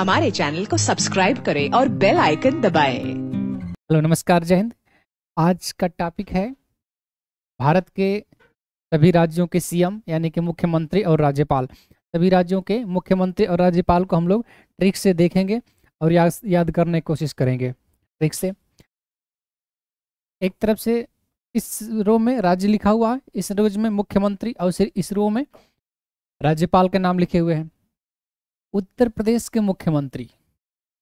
हमारे चैनल को सब्सक्राइब करें और बेल आइकन दबाएं। हेलो नमस्कार जय हिंद आज का टॉपिक है भारत के सभी राज्यों के सीएम यानी कि मुख्यमंत्री और राज्यपाल सभी राज्यों के मुख्यमंत्री और राज्यपाल को हम लोग ट्रिक से देखेंगे और या, याद करने की कोशिश करेंगे ट्रिक से एक तरफ से इस रो में राज्य लिखा हुआ है इस रोज में मुख्यमंत्री और इस रो में राज्यपाल के नाम लिखे हुए हैं उत्तर प्रदेश के मुख्यमंत्री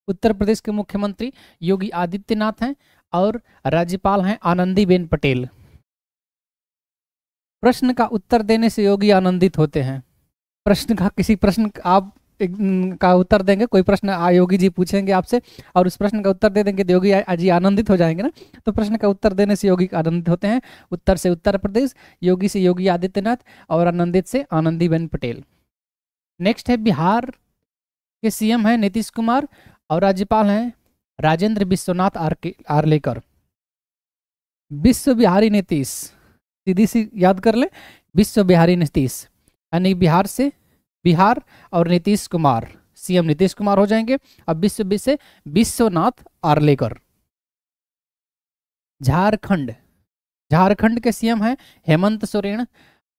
उत्तर प्रदेश के मुख्यमंत्री योगी आदित्यनाथ हैं और राज्यपाल हैं आनंदीबेन पटेल प्रश्न का उत्तर देने से योगी आनंदित होते हैं प्रश्न का किसी प्रश्न आप का उत्तर देंगे कोई प्रश्न योगी जी पूछेंगे आपसे और उस प्रश्न का उत्तर दे देंगे तो योगी जी आनंदित हो जाएंगे ना तो प्रश्न का उत्तर देने से योगी आनंदित होते हैं उत्तर से उत्तर प्रदेश योगी से योगी आदित्यनाथ और आनंदित से आनंदीबेन पटेल नेक्स्ट है बिहार के सीएम हैं नीतीश कुमार और राज्यपाल हैं राजेंद्र विश्वनाथ आरके आरलेकर विश्व बिहारी नीतीश सीधी सी याद कर ले विश्व बिहारी नीतीश यानी बिहार से बिहार और नीतीश कुमार सीएम नीतीश कुमार हो जाएंगे अब विश्व से विश्वनाथ आरलेकर झारखंड झारखंड के सीएम हैं हेमंत सोरेन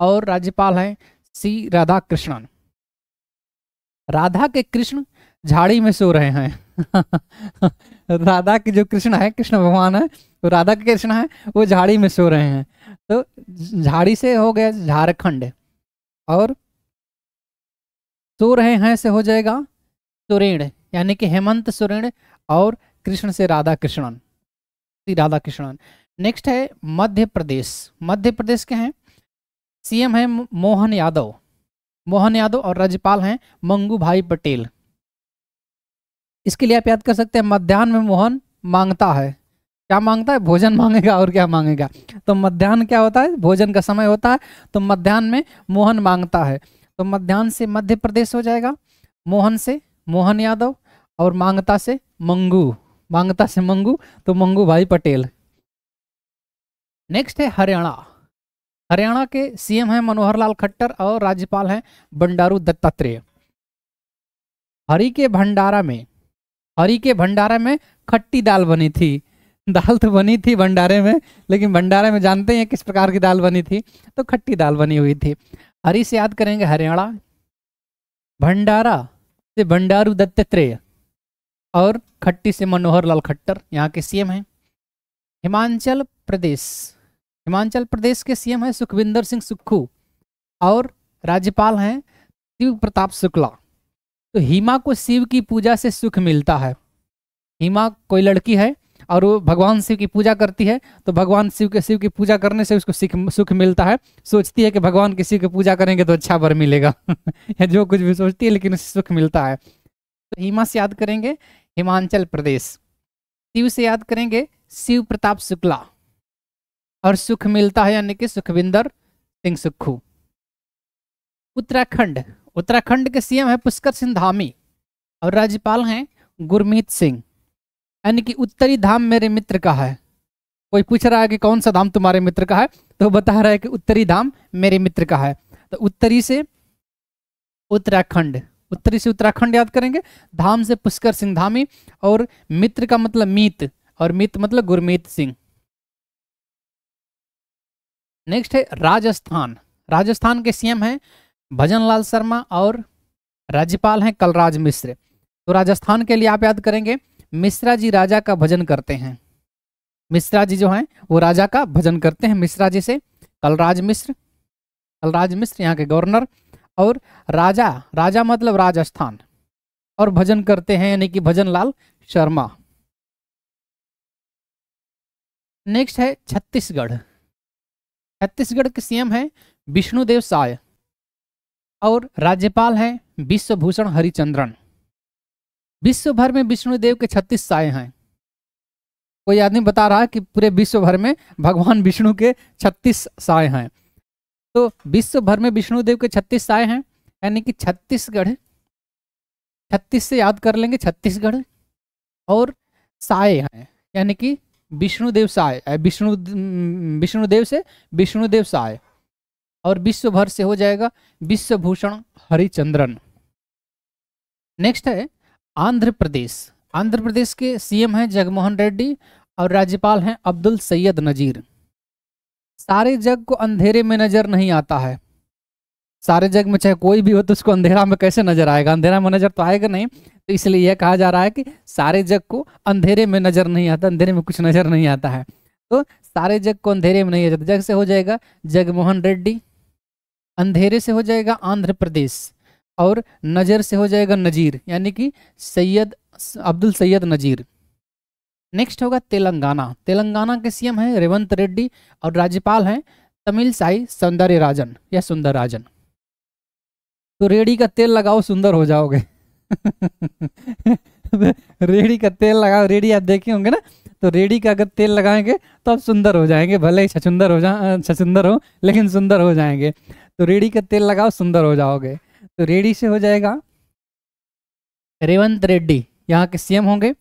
और राज्यपाल हैं सी राधा कृष्णन राधा के कृष्ण झाड़ी में सो रहे हैं राधा के जो कृष्ण है कृष्ण भगवान है तो राधा के कृष्ण है वो झाड़ी में सो रहे हैं तो झाड़ी से हो गया झारखंड और सो रहे हैं से हो जाएगा सुरेण यानी कि हेमंत सुरेण और कृष्ण से राधा कृष्णन श्री राधा कृष्णन नेक्स्ट है मध्य प्रदेश मध्य प्रदेश के हैं सीएम है मोहन यादव मोहन यादव और राज्यपाल हैं मंगू भाई पटेल इसके लिए आप याद कर सकते हैं मध्यान्ह में मोहन मांगता है क्या मांगता है भोजन मांगेगा और क्या मांगेगा तो मध्यान्ह क्या होता है भोजन का समय होता है तो मध्यान्ह में मोहन मांगता है तो मध्यान्ह से मध्य प्रदेश हो जाएगा मोहन से मोहन यादव और मांगता से मंगू मांगता से मंगू तो मंगू भाई पटेल नेक्स्ट है हरियाणा हरियाणा के सीएम हैं मनोहर लाल खट्टर और राज्यपाल हैं बंडारू दत्तात्रेय हरी के भंडारा में हरी के भंडारा में खट्टी दाल बनी थी दाल तो बनी थी भंडारे में लेकिन भंडारे में जानते हैं किस प्रकार की दाल बनी थी तो खट्टी दाल बनी हुई थी हरी से याद करेंगे हरियाणा भंडारा से भंडारू दत्तात्रेय और खट्टी से मनोहर लाल खट्टर यहाँ के सीएम हैं हिमाचल प्रदेश हिमाचल प्रदेश के सीएम हैं सुखविंदर सिंह सुक्खू और राज्यपाल हैं शिव प्रताप शुक्ला तो हिमा को शिव की पूजा से सुख मिलता है हिमा कोई लड़की है और वो भगवान शिव की पूजा करती है तो भगवान शिव के शिव की पूजा करने से उसको सुख मिलता है सोचती है कि भगवान के शिव की पूजा करेंगे तो अच्छा वर मिलेगा या जो कुछ भी सोचती है लेकिन उसे सुख मिलता है तो हिमा से याद करेंगे हिमाचल प्रदेश शिव से याद करेंगे शिव प्रताप शुक्ला और सुख मिलता है यानी कि सुखविंदर सिंह सुखू उत्तराखंड उत्तराखंड के सीएम है पुष्कर सिंह धामी और राज्यपाल हैं गुरमीत सिंह यानी कि उत्तरी धाम मेरे मित्र का है कोई पूछ रहा है कि कौन सा धाम तुम्हारे मित्र का है तो बता रहा है कि उत्तरी धाम मेरे मित्र का है तो उत्तरी से उत्तराखंड उत्तरी से उत्तराखंड याद करेंगे धाम से पुष्कर सिंह धामी और मित्र का मतलब मीत और मित मतलब गुरमीत सिंह नेक्स्ट है राजस्थान राजस्थान के सीएम हैं भजन लाल शर्मा और राज्यपाल हैं कलराज मिश्र तो राजस्थान के लिए आप याद करेंगे मिश्रा जी राजा का भजन करते हैं मिश्रा जी जो हैं वो राजा का भजन करते हैं मिश्रा जी से कलराज मिश्र कलराज मिश्र यहाँ के गवर्नर और राजा राजा मतलब राजस्थान और भजन करते हैं यानी कि भजन लाल शर्मा नेक्स्ट है छत्तीसगढ़ छत्तीसगढ़ के सीएम हैं विष्णुदेव साय और राज्यपाल हैं विश्वभूषण हरिचंद्रन विश्व भर में विष्णुदेव के छत्तीस साय हैं कोई आदमी बता रहा है कि पूरे विश्व भर में भगवान विष्णु के छत्तीस साय हैं तो विश्व भर में विष्णुदेव के छत्तीस साय हैं यानी कि छत्तीसगढ़ छत्तीस से याद कर लेंगे छत्तीसगढ़ और साय हैं यानी कि विष्णुदेव साय विष्णु विष्णुदेव से विष्णुदेव साय और विश्व भर से हो जाएगा विश्वभूषण हरिचंद्रन नेक्स्ट है आंध्र प्रदेश आंध्र प्रदेश के सीएम हैं जगमोहन रेड्डी और राज्यपाल हैं अब्दुल सैयद नजीर सारे जग को अंधेरे में नजर नहीं आता है सारे जग में चाहे कोई भी हो तो उसको अंधेरा में कैसे नजर आएगा अंधेरा में नजर तो आएगा नहीं तो इसलिए यह कहा जा रहा है कि सारे जग को अंधेरे में नजर नहीं आता अंधेरे में कुछ नजर नहीं आता है तो सारे जग को अंधेरे में नहीं आ जाता जग से हो जाएगा जगमोहन रेड्डी अंधेरे से हो जाएगा आंध्र प्रदेश और नज़र से हो जाएगा नज़ीर यानी कि सैयद अब्दुल सैयद नज़ीर नेक्स्ट होगा तेलंगाना तेलंगाना के सीएम है रेवंत रेड्डी और राज्यपाल हैं तमिल साई सौंदर्य राजन या सुंदर राजन तो रेड़ी का तेल लगाओ सुंदर हो जाओगे रेड़ी का तेल लगाओ रेड़ी आप देखे होंगे ना तो रेडी का अगर तेल लगाएंगे तो आप सुंदर हो जाएंगे भले ही छचुंदर हो जा छछुंदर हो लेकिन सुंदर हो जाएंगे तो रेडी का तेल लगाओ सुंदर हो जाओगे तो रेडी से हो जाएगा रेवंत रेड्डी यहाँ के सीएम होंगे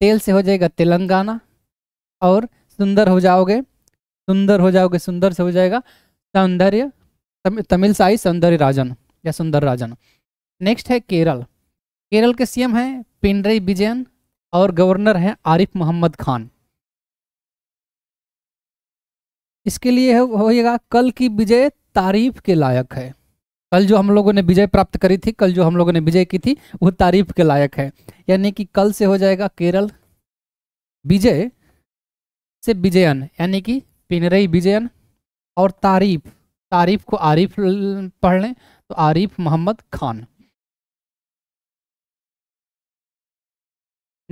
तेल से हो जाएगा तेलंगाना और सुंदर हो जाओगे सुंदर हो जाओगे सुंदर से हो जाएगा सौंदर्य तमिल साई सौंदर्य राजन या सुंदर राजन नेक्स्ट है केरल केरल के सीएम हैं पिनरई विजयन और गवर्नर हैं आरिफ मोहम्मद खान इसके लिए होएगा कल की विजय तारीफ के लायक है कल जो हम लोगों ने विजय प्राप्त करी थी कल जो हम लोगों ने विजय की थी वो तारीफ के लायक है यानी कि कल से हो जाएगा केरल विजय से विजयन यानी कि पिनरई विजयन और तारीफ तारीफ को आरिफ पढ़ लें तो आरिफ मोहम्मद खान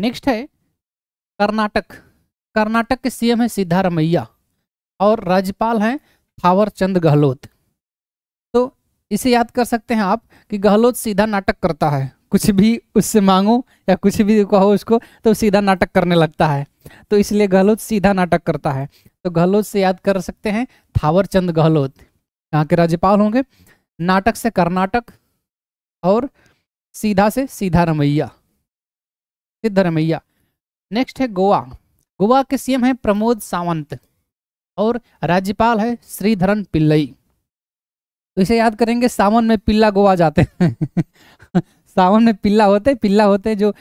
नेक्स्ट है कर्नाटक कर्नाटक के सीएम है सिद्धारमैया और राज्यपाल हैं थावर चंद गहलोत तो इसे याद कर सकते हैं आप कि गहलोत सीधा नाटक करता है कुछ भी उससे मांगो या कुछ भी कहो उसको तो सीधा नाटक करने लगता है तो इसलिए गहलोत सीधा नाटक करता है तो गहलोत से याद कर सकते हैं थावर चंद गहलोत यहाँ के राज्यपाल होंगे नाटक से कर्नाटक और सीधा से सीधा रमैया सिद्ध रमैया नेक्स्ट है गोवा गोवा के सीएम है प्रमोद सावंत और राज्यपाल है श्रीधरन पिल्लई तो इसे याद करेंगे सावन में पिल्ला गोवा जाते हैं सावन में पिल्ला होते हैं पिल्ला होते हैं जो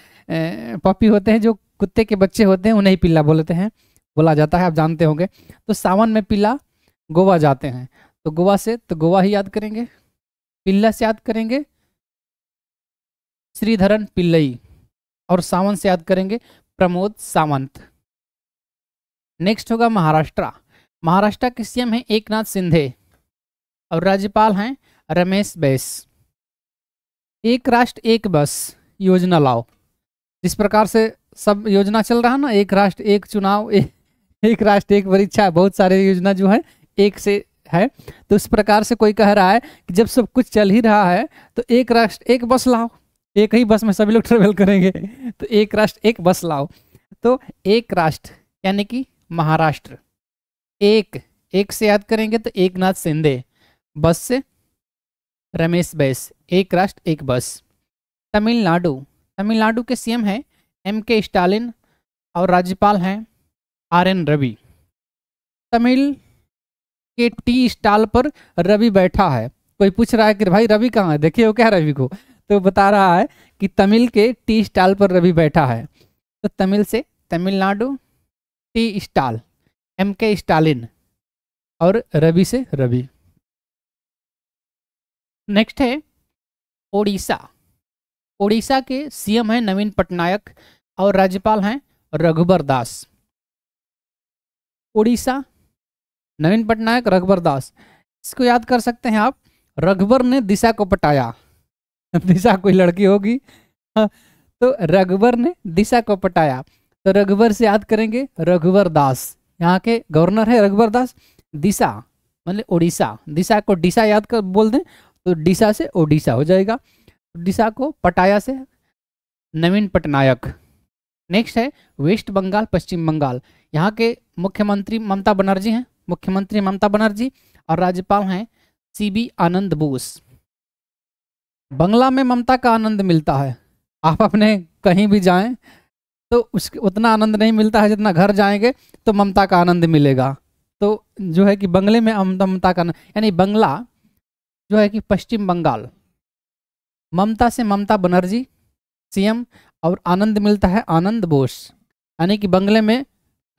पपी होते हैं जो कुत्ते के बच्चे होते हैं उन्हें ही पिल्ला बोलते हैं बोला जाता है आप जानते होंगे तो सावन में पिल्ला गोवा जाते हैं तो गोवा से तो गोवा ही याद करेंगे पिल्ला से याद करेंगे श्रीधरन पिल्लई और सावंत से याद करेंगे प्रमोद सावंत नेक्स्ट होगा महाराष्ट्र महाराष्ट्र के सीएम हैं एकनाथ सिंधे और राज्यपाल हैं रमेश बैस एक राष्ट्र एक बस योजना लाओ जिस प्रकार से सब योजना चल रहा ना एक राष्ट्र एक चुनाव ए, एक राष्ट्र एक परीक्षा बहुत सारे योजना जो है एक से है तो इस प्रकार से कोई कह रहा है कि जब सब कुछ चल ही रहा है तो एक राष्ट्र एक बस लाओ एक ही बस में सभी लोग ट्रेवल करेंगे तो एक राष्ट्र एक बस लाओ तो एक राष्ट्र यानी कि महाराष्ट्र एक एक से याद करेंगे तो एक नाथ सिंधे बस से रमेश बैस एक राष्ट्र एक बस तमिलनाडु तमिलनाडु के सीएम हैं एम के स्टालिन और राज्यपाल हैं आर एन रवि तमिल के टी स्टॉल पर रवि बैठा है कोई पूछ रहा है कि भाई रवि कहाँ है देखिए वो क्या रवि को तो बता रहा है कि तमिल के टी स्टॉल पर रवि बैठा है तो तमिल से तमिलनाडु टी स्टॉल एम के स्टालिन और रवि से रवि नेक्स्ट है ओडिशा ओडिशा के सीएम हैं नवीन पटनायक और राज्यपाल हैं रघुबर दास ओडिशा नवीन पटनायक रघुबर दास इसको याद कर सकते हैं आप रघुबर ने दिशा को पटाया दिशा कोई लड़की होगी हाँ, तो रघुबर ने दिशा को पटाया तो रघुबर से याद करेंगे रघुवर दास यहाँ के गवर्नर है रघुवर दास दिशा मतलब उड़ीसा दिशा को डिशा याद कर बोल दें तो डिशा से ओडिशा हो जाएगा डिशा को पटाया से नवीन पटनायक नेक्स्ट है वेस्ट बंगाल पश्चिम बंगाल यहाँ के मुख्यमंत्री ममता बनर्जी हैं मुख्यमंत्री ममता बनर्जी और राज्यपाल हैं सीबी आनंद बोस बंगला में ममता का आनंद मिलता है आप अपने कहीं भी जाएं तो उसके उतना आनंद नहीं मिलता है जितना घर जाएंगे तो ममता का आनंद मिलेगा तो जो है कि बंगले में ममता का यानी बंगला जो है कि पश्चिम बंगाल ममता से ममता बनर्जी सीएम और आनंद मिलता है आनंद बोस यानी कि बंगले में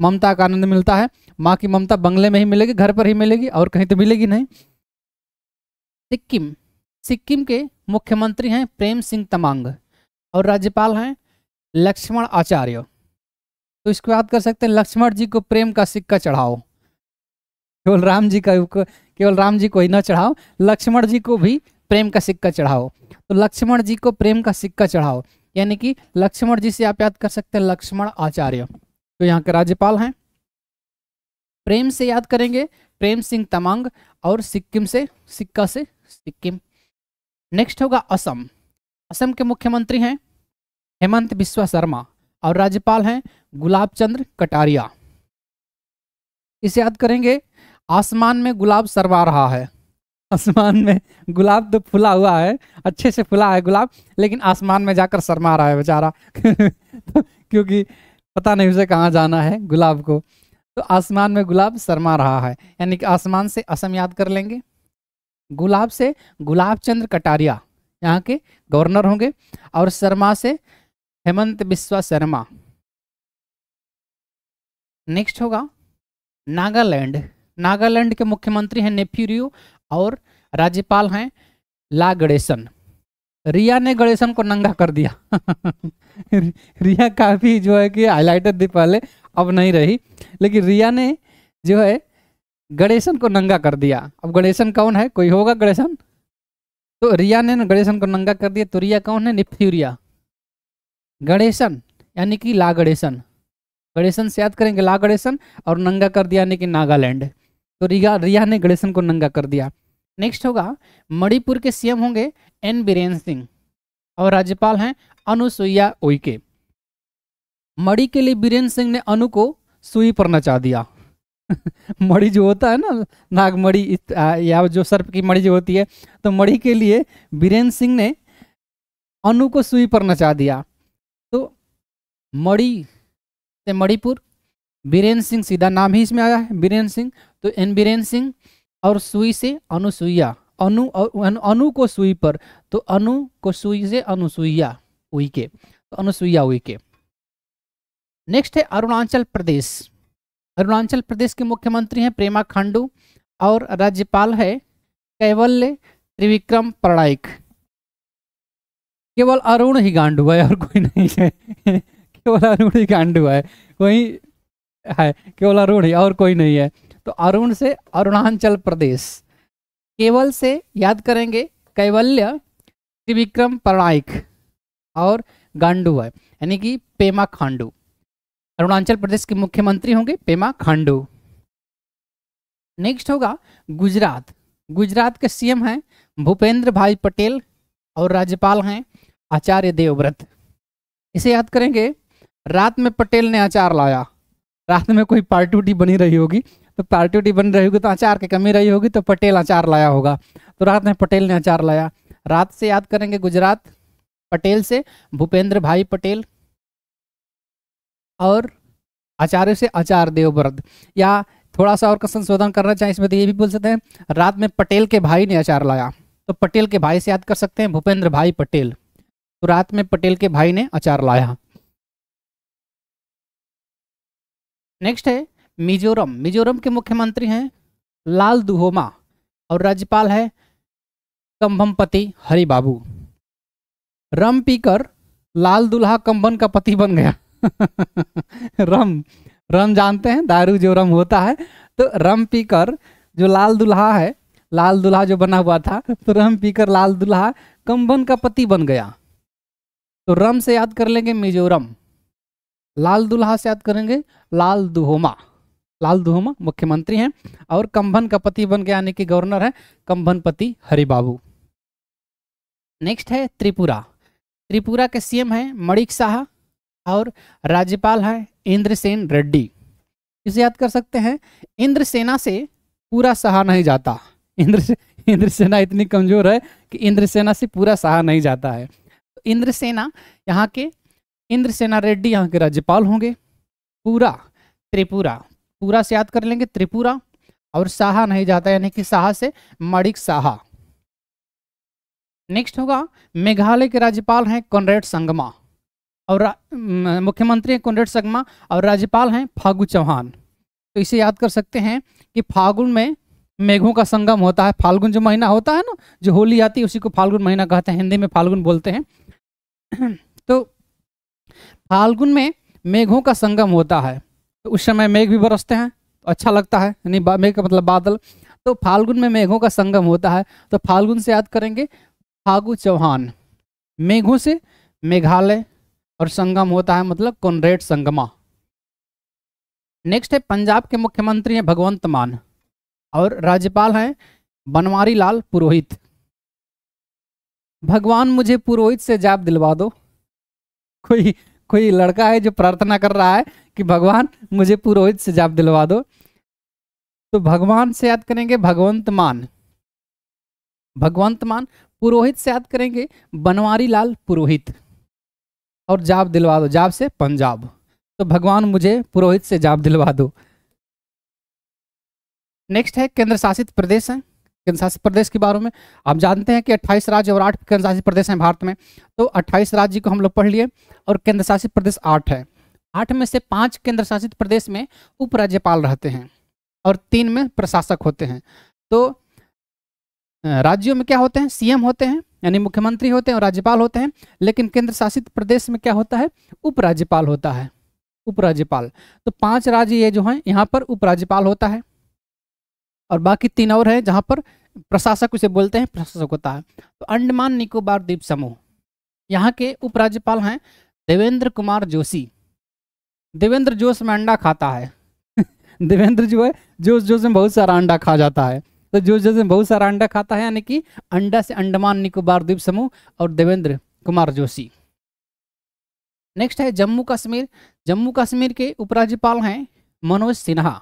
ममता का आनंद मिलता है माँ की ममता बंगले में ही मिलेगी घर पर ही मिलेगी और कहीं तो मिलेगी नहीं सिक्किम सिक्किम के मुख्यमंत्री हैं प्रेम सिंह तमांग और राज्यपाल हैं लक्ष्मण आचार्य तो इसको याद कर सकते हैं लक्ष्मण जी को प्रेम का सिक्का चढ़ाओ केवल राम जी का केवल राम जी को ही ना चढ़ाओ लक्ष्मण जी को भी प्रेम का सिक्का चढ़ाओ तो लक्ष्मण जी को प्रेम का सिक्का चढ़ाओ यानी कि लक्ष्मण जी से आप याद कर सकते हैं लक्ष्मण आचार्य जो तो यहाँ के राज्यपाल हैं प्रेम से याद करेंगे प्रेम सिंह तमांग और सिक्किम से सिक्का से सिक्किम नेक्स्ट होगा असम असम के मुख्यमंत्री हैं हेमंत बिश्वा शर्मा और राज्यपाल हैं गुलाब चंद्र कटारिया इसे याद करेंगे आसमान में गुलाब सरवा रहा है आसमान में गुलाब तो फुला हुआ है अच्छे से फुला है गुलाब लेकिन आसमान में जाकर शरमा रहा है बेचारा तो क्योंकि पता नहीं उसे कहाँ जाना है गुलाब को तो आसमान में गुलाब शर्मा रहा है यानी कि आसमान से असम याद कर लेंगे गुलाब से गुलाब चंद्र कटारिया यहाँ के गवर्नर होंगे और शर्मा से हेमंत बिस्वा शर्मा नेक्स्ट होगा नागालैंड नागालैंड के मुख्यमंत्री हैं नेफ्यूरियो और राज्यपाल हैं ला गणेशन रिया ने गणेशन को नंगा कर दिया रिया काफ़ी जो है कि हाईलाइटर थी पहले अब नहीं रही लेकिन रिया ने जो है गणेशन को नंगा कर दिया अब गणेशन कौन है कोई होगा गणेशन तो रिया ने गणेशन को नंगा कर दिया तो रिया कौन है निफ्थ्यूरिया गणेशन यानी कि ला गणेशन गणेशन से याद करेंगे ला गणेशन और नंगा कर दिया यानी कि नागालैंड तो रिया रिया ने गणेशन को नंगा कर दिया नेक्स्ट होगा मणिपुर के सीएम होंगे एन बीरेन सिंह और राज्यपाल हैं अनुसुईया उइके मणि के लिए बीरेन सिंह ने अनु को सुई पर नचा दिया मणि जो होता है ना नागमढ़ी या जो सर्प की मणि जो होती है तो मणि के लिए बीरेन सिंह ने अनु को सुई पर नचा दिया तो मणि से मणिपुर बीरेन सिंह सीधा नाम ही इसमें आया है बीरेन सिंह तो एन बीरेन सिंह और सुई से अनुसुईया अनु अनु, अनु को सुई पर तो अनु को सुई से अनुसुईया के तो अनुसुईया के नेक्स्ट है अरुणाचल प्रदेश अरुणाचल प्रदेश के मुख्यमंत्री हैं प्रेमा खांडू और राज्यपाल है कैवल्य त्रिविक्रम पड़ाइक केवल अरुण ही गांडू है और कोई नहीं है केवल अरुण ही गांडू है कोई है केवल अरुण ही और कोई नहीं है तो अरुण से अरुणाचल प्रदेश केवल से याद करेंगे कैवल्य त्रिविक्रम प्रणायक और गांडू है यानी कि पेमा खांडू अरुणाचल प्रदेश के मुख्यमंत्री होंगे पेमा खांडू नेक्स्ट होगा गुजरात गुजरात के सीएम हैं भूपेंद्र भाई पटेल और राज्यपाल हैं आचार्य देवव्रत इसे याद करेंगे रात में पटेल ने आचार लाया रास्ते में कोई उटी बनी रही होगी तो उटी बन रही होगी तो अचार की कमी रही होगी तो पटेल अचार लाया होगा तो रात में पटेल ने अचार लाया रात से याद करेंगे गुजरात पटेल से भूपेंद्र भाई पटेल और आचार्य से आचार देवव्रत या थोड़ा सा और का संशोधन करना चाहिए इसमें तो ये भी बोल सकते हैं रात में पटेल के भाई ने आचार लाया तो पटेल के भाई से याद कर सकते हैं भूपेंद्र भाई पटेल तो रात में पटेल के भाई ने आचार लाया नेक्स्ट है मिजोरम मिजोरम के मुख्यमंत्री हैं लाल दुहोमा और राज्यपाल है कंभमपति हरिबाबू रम पीकर लाल दुल्हा कंबन का पति बन गया रम रम जानते हैं दारू जो रम होता है तो रम पीकर जो लाल दुल्हा है लाल दुल्हा जो बना हुआ था तो रम पीकर लाल दुल्हा कंबन का पति बन गया तो रम से याद कर लेंगे मिजोरम लाल दुल्हा से याद करेंगे लाल दुहोमा लाल दुहोमा मुख्यमंत्री हैं और कंभन का पति बन के यानी कि गवर्नर है कंभन पति हरिबाबू नेक्स्ट है त्रिपुरा त्रिपुरा के सीएम हैं मणिक शाह और राज्यपाल हैं इंद्रसेन रेड्डी इसे याद कर सकते हैं इंद्र सेना से पूरा सहा नहीं जाता इंद्र इंद्र सेना इतनी कमजोर है कि इंद्र सेना से पूरा सहा नहीं जाता है तो इंद्र सेना यहाँ के इंद्र सेना रेड्डी यहाँ के राज्यपाल होंगे पूरा त्रिपुरा पूरा से याद कर लेंगे त्रिपुरा और साहा नहीं जाता यानी कि साहा से मणिक साहा नेक्स्ट होगा मेघालय के राज्यपाल हैं कॉनरेड संगमा और मुख्यमंत्री हैं कॉनरेड संगमा और राज्यपाल हैं फागु चौहान तो इसे याद कर सकते हैं कि फागुन में मेघों का संगम होता है फाल्गुन जो महीना होता है ना जो होली आती है उसी को फाल्गुन महीना कहते हैं हिंदी में फाल्गुन बोलते हैं तो फाल्गुन में मेघों का संगम होता है तो उस समय मेघ भी बरसते हैं तो अच्छा लगता है यानी मेघ का मतलब बादल तो फाल्गुन में मेघों का संगम होता है तो फाल्गुन से याद करेंगे फागु चौहान मेघों से मेघालय और संगम होता है मतलब कॉनरेड संगमा नेक्स्ट है पंजाब के मुख्यमंत्री हैं भगवंत मान और राज्यपाल हैं बनवारी लाल पुरोहित भगवान मुझे पुरोहित से जाप दिलवा दो कोई कोई लड़का है जो प्रार्थना कर रहा है कि भगवान मुझे पुरोहित से जाप दिलवा दो तो भगवान से याद करेंगे भगवंत मान भगवंत मान पुरोहित से याद करेंगे बनवारी लाल पुरोहित और जाप दिलवा दो जाप से पंजाब तो भगवान मुझे पुरोहित से जाप दिलवा दो नेक्स्ट है केंद्र शासित प्रदेश है केंद्रशासित प्रदेश के बारे में आप जानते हैं कि 28 राज्य और आठ केंद्रशासित प्रदेश हैं भारत में तो 28 राज्य को हम लोग पढ़ लिए और केंद्रशासित प्रदेश आठ है आठ में से पाँच केंद्रशासित प्रदेश में उपराज्यपाल रहते हैं और तीन में प्रशासक होते हैं तो राज्यों में क्या होते हैं सीएम होते हैं यानी मुख्यमंत्री होते हैं और राज्यपाल होते हैं लेकिन केंद्र शासित प्रदेश में क्या होता है उपराज्यपाल होता है उपराज्यपाल तो पांच राज्य ये जो हैं यहाँ पर उपराज्यपाल होता है और बाकी तीन और हैं जहाँ पर प्रशासक उसे बोलते हैं प्रशासक होता है तो अंडमान निकोबार द्वीप समूह यहाँ के उपराज्यपाल हैं देवेंद्र कुमार जोशी देवेंद्र जोश में अंडा खाता है देवेंद्र जो है जोश जोश में बहुत सारा अंडा खा जाता है तो जोश जोश में बहुत सारा अंडा खाता है यानी कि अंडा से अंडमान निकोबार द्वीप समूह और देवेंद्र कुमार जोशी नेक्स्ट है जम्मू कश्मीर जम्मू कश्मीर के उपराज्यपाल हैं मनोज सिन्हा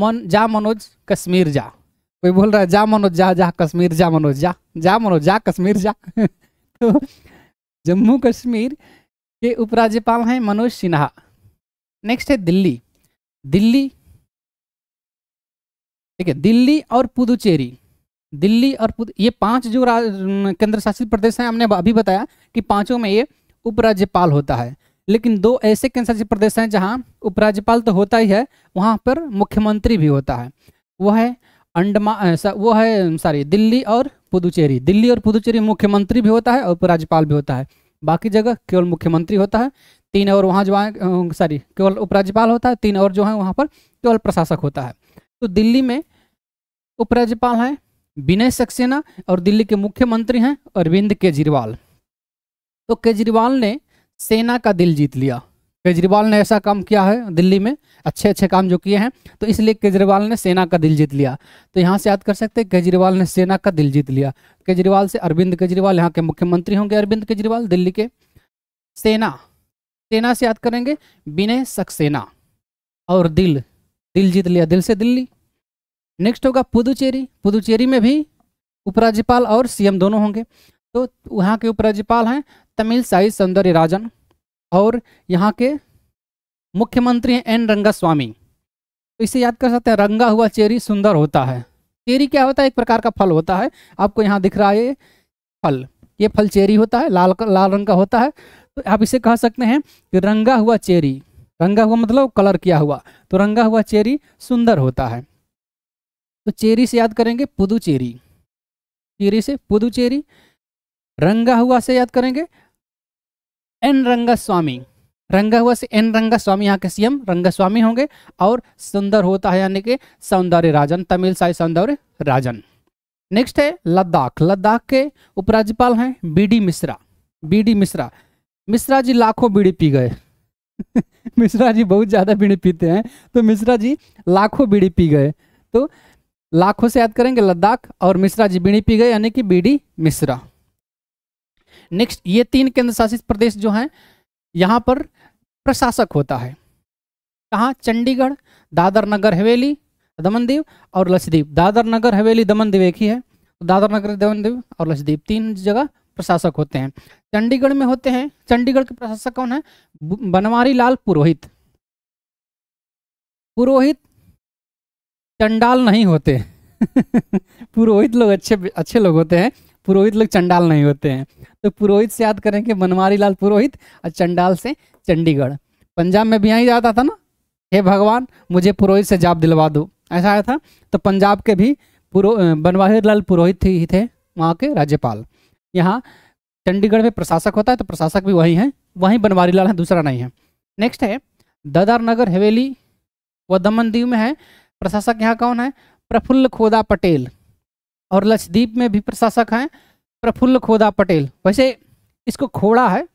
मन जा मनोज कश्मीर जा कोई बोल रहा है जा मनोज जा जा कश्मीर जा मनोज जा जा मनोज जा कश्मीर जा तो जम्मू कश्मीर के उपराज्यपाल हैं मनोज सिन्हा नेक्स्ट है दिल्ली दिल्ली ठीक है दिल्ली और पुदुचेरी दिल्ली और पुद ये पांच जो केंद्र शासित प्रदेश हैं हमने अभी बताया कि पांचों में ये उपराज्यपाल होता है लेकिन दो ऐसे केंद्रशासित प्रदेश हैं जहाँ उपराज्यपाल तो होता ही है वहाँ पर मुख्यमंत्री भी होता है वो है अंडमान वो है सॉरी दिल्ली और पुदुचेरी दिल्ली और पुदुचेरी मुख्यमंत्री भी होता है और उपराज्यपाल भी होता है बाकी जगह केवल मुख्यमंत्री होता है तीन और वहाँ जो सॉरी केवल उपराज्यपाल होता है तीन और जो है वहाँ पर केवल प्रशासक होता है तो दिल्ली में उपराज्यपाल हैं विनय सक्सेना और दिल्ली के मुख्यमंत्री हैं अरविंद केजरीवाल तो केजरीवाल ने सेना का दिल जीत लिया केजरीवाल ने ऐसा काम किया है दिल्ली में अच्छे अच्छे काम जो किए हैं तो इसलिए केजरीवाल ने सेना का दिल जीत लिया तो यहाँ से याद कर सकते हैं केजरीवाल ने सेना का दिल जीत लिया केजरीवाल से अरविंद केजरीवाल यहाँ के मुख्यमंत्री होंगे अरविंद केजरीवाल दिल्ली के सेना सेना से याद करेंगे विनय सक्सेना और दिल दिल जीत लिया दिल से दिल्ली नेक्स्ट होगा पुदुचेरी पुदुचेरी में भी उपराज्यपाल और सीएम दोनों होंगे तो वहाँ के उपराज्यपाल हैं तमिल साई सौंदर्य राजन और यहाँ के मुख्यमंत्री हैं एन रंगा स्वामी तो इसे याद कर सकते हैं रंगा हुआ चेरी सुंदर होता है चेरी क्या होता है एक प्रकार का फल होता है आपको यहाँ दिख रहा है फल ये फल चेरी होता है लाल लाल रंग का होता है तो आप इसे कह सकते हैं कि रंगा हुआ चेरी रंगा हुआ मतलब कलर किया हुआ तो रंगा हुआ चेरी सुंदर होता है तो चेरी से याद करेंगे पुदुचेरी चेरी से पुदुचेरी रंगा हुआ से याद करेंगे एन रंगास्वामी रंगा हुआ से एन स्वामी यहाँ के सीएम रंगास्वामी होंगे और सुंदर होता है यानी कि सौंदर्य राजन तमिल साई सौंदर्य राजन नेक्स्ट है लद्दाख लद्दाख के उपराज्यपाल हैं बीडी मिश्रा बीडी मिश्रा मिश्रा जी लाखों बीड़ी पी गए मिश्रा जी बहुत ज़्यादा बीड़ी पीते हैं तो मिश्रा जी लाखों बीड़ी पी गए तो लाखों से याद करेंगे लद्दाख और मिश्रा जी बीड़ी पी गए यानी कि बीडी मिश्रा नेक्स्ट ये तीन केंद्र शासित प्रदेश जो हैं यहाँ पर प्रशासक होता है कहाँ चंडीगढ़ दादर नगर हवेली दमनदीप और लक्षद्वीप दादर नगर हवेली दमनदीप एक ही है तो दादर नगर दमनदीप और लक्षद्वीप तीन जगह प्रशासक होते हैं चंडीगढ़ में होते हैं चंडीगढ़ के प्रशासक कौन है बनवारी लाल पुरोहित पुरोहित चंडाल नहीं होते पुरोहित लोग अच्छे अच्छे लोग होते हैं पुरोहित लोग चंडाल नहीं होते हैं तो पुरोहित से याद करेंगे मनवारी लाल पुरोहित और चंडाल से चंडीगढ़ पंजाब में भी यहाँ जाता था ना हे भगवान मुझे पुरोहित से जाप दिलवा दो ऐसा आया था तो पंजाब के भी पुरो बनवारी लाल पुरोहित ही थे वहाँ के राज्यपाल यहाँ चंडीगढ़ में प्रशासक होता है तो प्रशासक भी वही है वहीं बनवारी लाल है दूसरा नहीं है नेक्स्ट है दादार नगर हवेली व दमन दीव में है प्रशासक यहाँ कौन है प्रफुल्ल खोदा पटेल और लक्षद्वीप में भी प्रशासक हैं प्रफुल्ल खोदा पटेल वैसे इसको खोड़ा है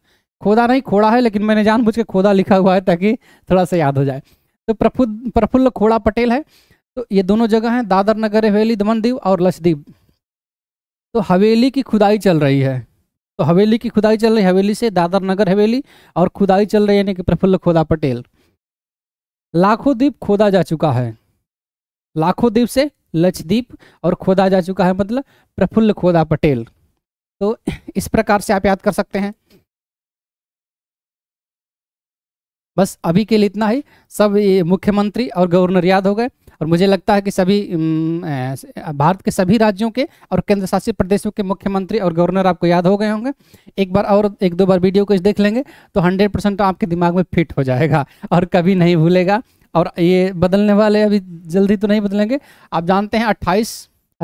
खोदा नहीं खोड़ा है लेकिन मैंने जानबूझ के खोदा लिखा हुआ है ताकि थोड़ा सा याद हो जाए तो प्रफु प्रफुल्ल खोड़ा पटेल है तो ये दोनों जगह हैं दादर नगर हवेली दीव और लक्षदीप तो हवेली की खुदाई चल रही है तो हवेली की खुदाई चल रही है हवेली से दादर नगर हवेली और खुदाई चल रही है यानी कि प्रफुल्ल खोदा पटेल लाखों द्वीप खोदा जा चुका है लाखों द्वीप से लक्षद्वीप और खोदा जा चुका है मतलब प्रफुल्ल खोदा पटेल तो इस प्रकार से आप याद कर सकते हैं बस अभी के लिए इतना ही सब मुख्यमंत्री और गवर्नर याद हो गए और मुझे लगता है कि सभी भारत के सभी राज्यों के और केंद्र शासित प्रदेशों के मुख्यमंत्री और गवर्नर आपको याद हो गए होंगे एक बार और एक दो बार वीडियो को देख लेंगे तो हंड्रेड परसेंट तो आपके दिमाग में फिट हो जाएगा और कभी नहीं भूलेगा और ये बदलने वाले अभी जल्दी तो नहीं बदलेंगे आप जानते हैं अट्ठाईस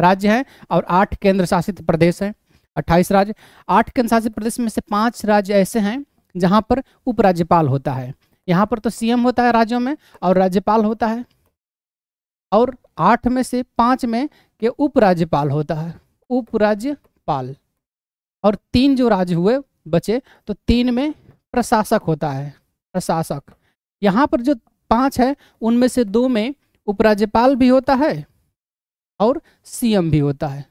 राज्य हैं और आठ केंद्र शासित प्रदेश हैं अट्ठाईस राज्य आठ केंद्रशासित प्रदेश में से पांच राज्य ऐसे हैं जहां पर उपराज्यपाल होता है यहाँ पर तो सीएम होता है राज्यों में और राज्यपाल होता है और आठ में से पांच में के उपराज्यपाल होता है उपराज्यपाल और तीन जो राज्य हुए बचे तो तीन में प्रशासक होता है प्रशासक यहाँ पर जो पांच है उनमें से दो में उपराज्यपाल भी होता है और सीएम भी होता है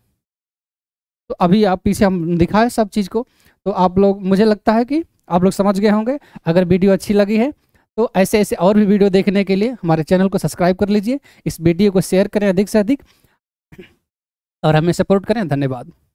तो अभी आप पीछे हम दिखाए सब चीज़ को तो आप लोग मुझे लगता है कि आप लोग समझ गए होंगे अगर वीडियो अच्छी लगी है तो ऐसे ऐसे और भी वीडियो देखने के लिए हमारे चैनल को सब्सक्राइब कर लीजिए इस वीडियो को शेयर करें अधिक से अधिक और हमें सपोर्ट करें धन्यवाद